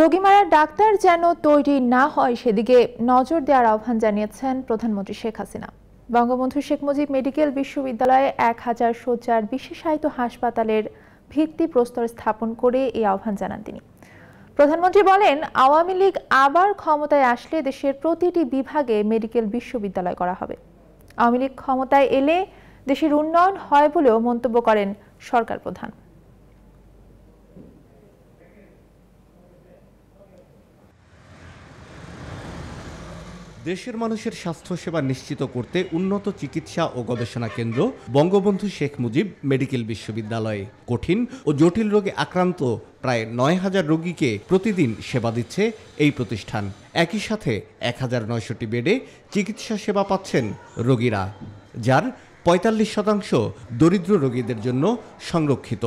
রোগী ডাক্তার যেন তৈরি না হয় সেদিকে নজর দেওয়ার আহ্বান জানিয়েছেন প্রধানমন্ত্রী শেখ হাসিনা বঙ্গবন্ধু শেখ মুজিব মেডিকেল বিশ্ববিদ্যালয়ে এক হাজার শয্যার বিশেষায়িত হাসপাতালের ভিত্তি প্রস্তর স্থাপন করে এই আহ্বান জানান তিনি প্রধানমন্ত্রী বলেন আওয়ামী লীগ আবার ক্ষমতায় আসলে দেশের প্রতিটি বিভাগে মেডিকেল বিশ্ববিদ্যালয় করা হবে আওয়ামী লীগ ক্ষমতায় এলে দেশের উন্নয়ন হয় বলেও মন্তব্য করেন সরকার প্রধান দেশের মানুষের স্বাস্থ্যসেবা নিশ্চিত করতে উন্নত চিকিৎসা ও গবেষণা কেন্দ্র বঙ্গবন্ধু শেখ মুজিব মেডিকেল বিশ্ববিদ্যালয়ে কঠিন ও জটিল রোগে আক্রান্ত প্রায় নয় হাজার রোগীকে প্রতিদিন সেবা দিচ্ছে এই প্রতিষ্ঠান একই সাথে এক হাজার নয়শোটি বেডে চিকিৎসা সেবা পাচ্ছেন রোগীরা যার পঁয়তাল্লিশ শতাংশ দরিদ্র রোগীদের জন্য সংরক্ষিত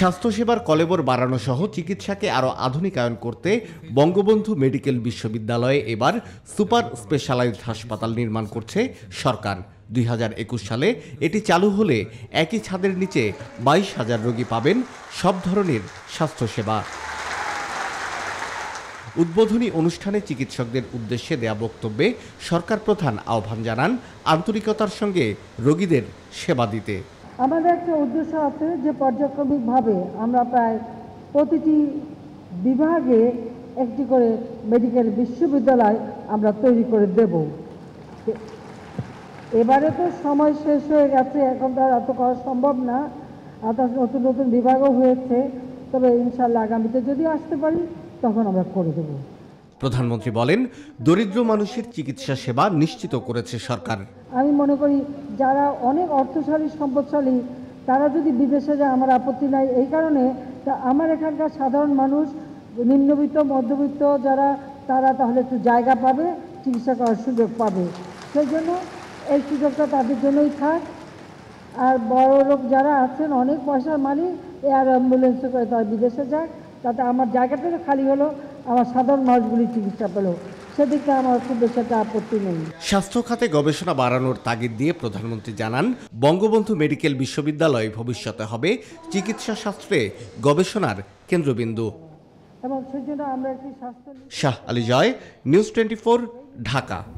স্বাস্থ্যসেবার কলেবর বাড়ানো সহ চিকিৎসাকে আরও আধুনিকায়ন করতে বঙ্গবন্ধু মেডিকেল বিশ্ববিদ্যালয়ে এবার সুপার স্পেশালাইজড হাসপাতাল নির্মাণ করছে সরকার দুই সালে এটি চালু হলে একই ছাদের নিচে বাইশ হাজার রোগী পাবেন সব ধরনের স্বাস্থ্যসেবা উদ্বোধনী অনুষ্ঠানে চিকিৎসকদের উদ্দেশ্যে দেয়া বক্তব্যে সরকার প্রধান আহ্বান জানান আন্তরিকতার সঙ্গে রোগীদের সেবা দিতে আমাদের একটা উদ্দেশ্য আছে যে পর্যায়ক্রমিকভাবে আমরা প্রায় প্রতিটি বিভাগে একটি করে মেডিকেল বিশ্ববিদ্যালয় আমরা তৈরি করে দেব এবারে তো সময় শেষ হয়ে গেছে এখন তো আর এত করা সম্ভব না আর নতুন নতুন বিভাগও হয়েছে তবে ইনশাল্লাহ আগামীতে যদি আসতে পারি তখন আমরা করে দেবো প্রধানমন্ত্রী বলেন দরিদ্র মানুষের চিকিৎসা সেবা নিশ্চিত করেছে সরকার আমি মনে করি যারা অনেক অর্থশালী সম্পদশালী তারা যদি বিদেশে যায় আমার আপত্তি নাই এই কারণে আমার এখানকার সাধারণ মানুষ নিম্নবিত্ত মধ্যবিত্ত যারা তারা তাহলে একটু জায়গা পাবে চিকিৎসা করার সুযোগ পাবে সেই জন্য এই সুযোগটা তাদের জন্যই থাক আর বড় লোক যারা আছেন অনেক পয়সার মালিক এয়ার অ্যাম্বুলেন্সে করে তারা বিদেশে যাক তাতে আমার জায়গাটা তো খালি হলো আমার সাধারণ মানুষগুলি চিকিৎসা পেল সেদিকে আমার খুব বেশি একটা আপত্তি নেই স্বাস্থ্য খাতে গবেষণা বাড়ানোর তাগিদ দিয়ে প্রধানমন্ত্রী জানান বঙ্গবন্ধু মেডিকেল বিশ্ববিদ্যালয় ভবিষ্যতে হবে চিকিৎসা শাস্ত্রে গবেষণার কেন্দ্রবিন্দু এবং সেজন্য আমরা একটি স্বাস্থ্য শাহ আলী জয় নিউজ টোয়েন্টি ঢাকা